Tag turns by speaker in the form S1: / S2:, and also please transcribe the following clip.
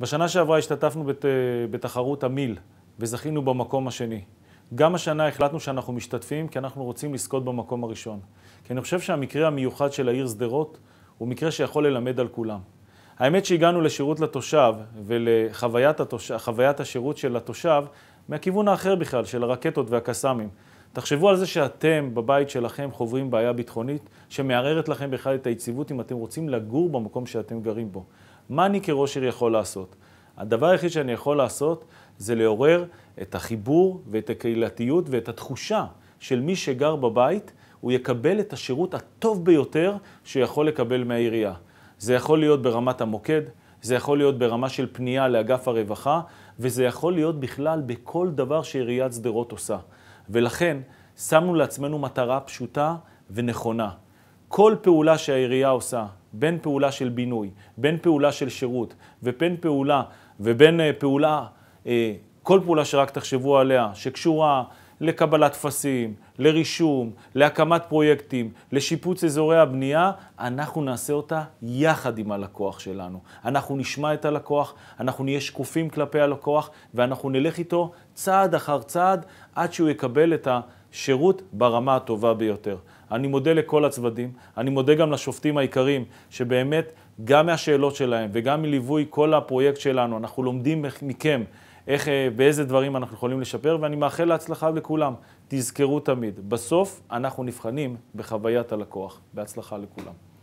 S1: בשנה שעברה השתתפנו בת, אה, בתחרות המיל וזכינו במקום השני. גם השנה החלטנו שאנחנו משתתפים כי אנחנו רוצים לזכות במקום הראשון. כי אני חושב שהמקרה המיוחד של העיר שדרות הוא מקרה שיכול ללמד על כולם. האמת שהגענו לשירות לתושב ולחוויית התוש... השירות של התושב מהכיוון האחר בכלל, של הרקטות והקסאמים. תחשבו על זה שאתם בבית שלכם חוברים בעיה ביטחונית שמערערת לכם בכלל את היציבות אם אתם רוצים לגור במקום שאתם גרים בו. מה אני כראש עיר יכול לעשות? הדבר היחיד שאני יכול לעשות זה לעורר את החיבור ואת הקהילתיות ואת התחושה של מי שגר בבית, הוא יקבל את השירות הטוב ביותר שיכול לקבל מהעירייה. זה יכול להיות ברמת המוקד, זה יכול להיות ברמה של פנייה לאגף הרווחה, וזה יכול להיות בכלל בכל דבר שעיריית שדרות עושה. ולכן שמנו לעצמנו מטרה פשוטה ונכונה. כל פעולה שהעירייה עושה, בין פעולה של בינוי, בין פעולה של שירות ובין פעולה, ובין אה, פעולה, אה, כל פעולה שרק תחשבו עליה, שקשורה לקבלת טפסים, לרישום, להקמת פרויקטים, לשיפוץ אזורי הבנייה, אנחנו נעשה אותה יחד עם הלקוח שלנו. אנחנו נשמע את הלקוח, אנחנו נהיה שקופים כלפי הלקוח, ואנחנו נלך איתו צעד אחר צעד עד שהוא יקבל את השירות ברמה הטובה ביותר. אני מודה לכל הצוותים, אני מודה גם לשופטים העיקריים, שבאמת גם מהשאלות שלהם וגם מליווי כל הפרויקט שלנו, אנחנו לומדים מכם איך, באיזה אה, דברים אנחנו יכולים לשפר, ואני מאחל להצלחה לכולם. תזכרו תמיד, בסוף אנחנו נבחנים בחוויית הלקוח. בהצלחה לכולם.